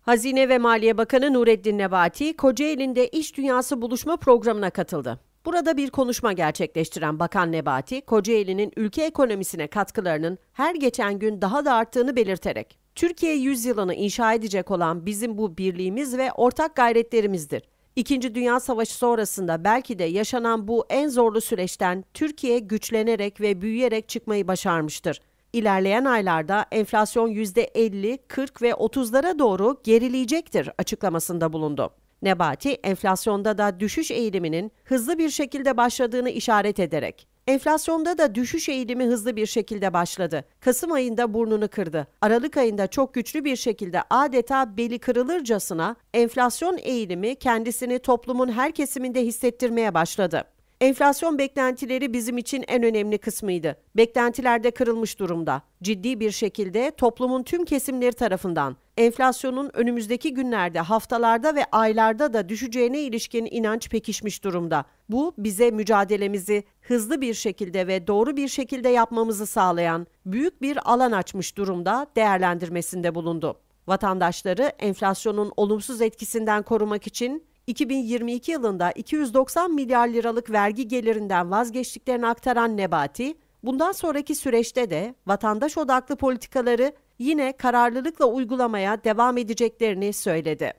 Hazine ve Maliye Bakanı Nureddin Nebati, Kocaeli'nde İş Dünyası Buluşma Programı'na katıldı. Burada bir konuşma gerçekleştiren Bakan Nebati, Kocaeli'nin ülke ekonomisine katkılarının her geçen gün daha da arttığını belirterek, Türkiye yüzyılını inşa edecek olan bizim bu birliğimiz ve ortak gayretlerimizdir. İkinci Dünya Savaşı sonrasında belki de yaşanan bu en zorlu süreçten Türkiye güçlenerek ve büyüyerek çıkmayı başarmıştır. İlerleyen aylarda enflasyon %50, 40 ve 30'lara doğru gerileyecektir açıklamasında bulundu. Nebati enflasyonda da düşüş eğiliminin hızlı bir şekilde başladığını işaret ederek Enflasyonda da düşüş eğilimi hızlı bir şekilde başladı. Kasım ayında burnunu kırdı. Aralık ayında çok güçlü bir şekilde adeta beli kırılırcasına enflasyon eğilimi kendisini toplumun her kesiminde hissettirmeye başladı. Enflasyon beklentileri bizim için en önemli kısmıydı. Beklentilerde kırılmış durumda. Ciddi bir şekilde toplumun tüm kesimleri tarafından enflasyonun önümüzdeki günlerde, haftalarda ve aylarda da düşeceğine ilişkin inanç pekişmiş durumda. Bu bize mücadelemizi hızlı bir şekilde ve doğru bir şekilde yapmamızı sağlayan büyük bir alan açmış durumda değerlendirmesinde bulundu. Vatandaşları enflasyonun olumsuz etkisinden korumak için 2022 yılında 290 milyar liralık vergi gelirinden vazgeçtiklerini aktaran Nebati, bundan sonraki süreçte de vatandaş odaklı politikaları yine kararlılıkla uygulamaya devam edeceklerini söyledi.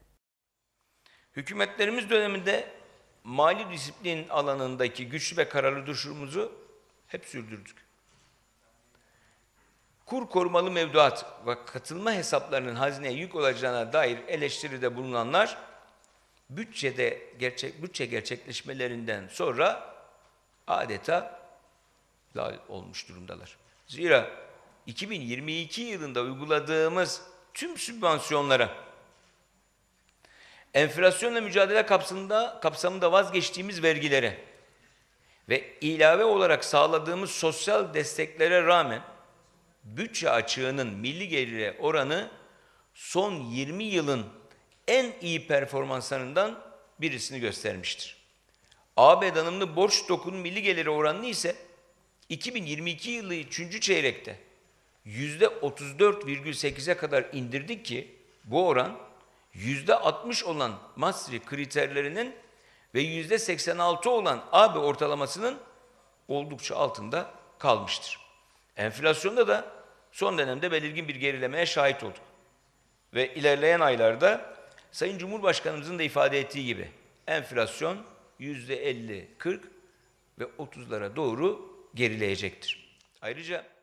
Hükümetlerimiz döneminde mali disiplin alanındaki güçlü ve kararlı duruşumuzu hep sürdürdük. Kur korumalı mevduat ve katılma hesaplarının hazineye yük olacağına dair eleştiride bulunanlar bütçede gerçek bütçe gerçekleşmelerinden sonra adeta lal olmuş durumdalar. Zira 2022 yılında uyguladığımız tüm sübvansiyonlara enflasyonla mücadele kapsamında kapsamında vazgeçtiğimiz vergilere ve ilave olarak sağladığımız sosyal desteklere rağmen bütçe açığının milli gelire oranı son 20 yılın en iyi performanslarından birisini göstermiştir. AB danımlı borç Dokun milli geliri oranını ise 2022 yılı 3. çeyrekte %34,8'e kadar indirdik ki bu oran %60 olan Maastricht kriterlerinin ve %86 olan AB ortalamasının oldukça altında kalmıştır. Enflasyonda da son dönemde belirgin bir gerilemeye şahit olduk. Ve ilerleyen aylarda Sayın Cumhurbaşkanımızın da ifade ettiği gibi enflasyon yüzde %50-40 ve 30'lara doğru gerileyecektir. Ayrıca